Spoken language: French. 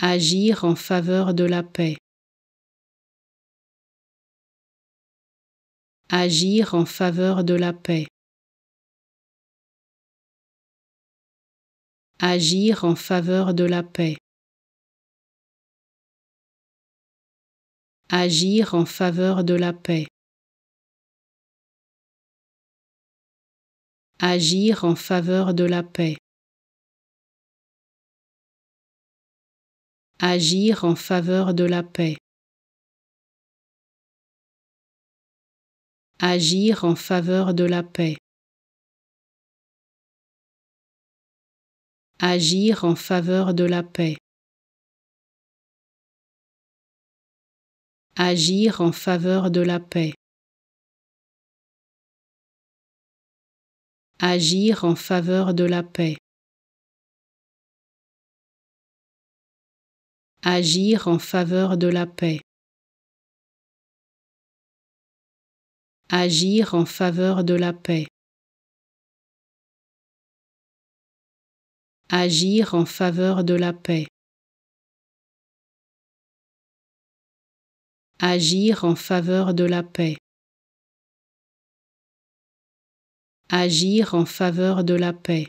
agir en faveur de la paix. Agir en faveur de la paix. Agir en faveur de la paix. Agir en faveur de la paix. Agir en faveur de la paix. agir en faveur de la paix. Agir en faveur de la paix. Agir en faveur de la paix. Agir en faveur de la paix. Agir en faveur de la paix. Agir en faveur de la paix. Agir en faveur de la paix. Agir en faveur de la paix. Agir en faveur de la paix. Agir en faveur de la paix.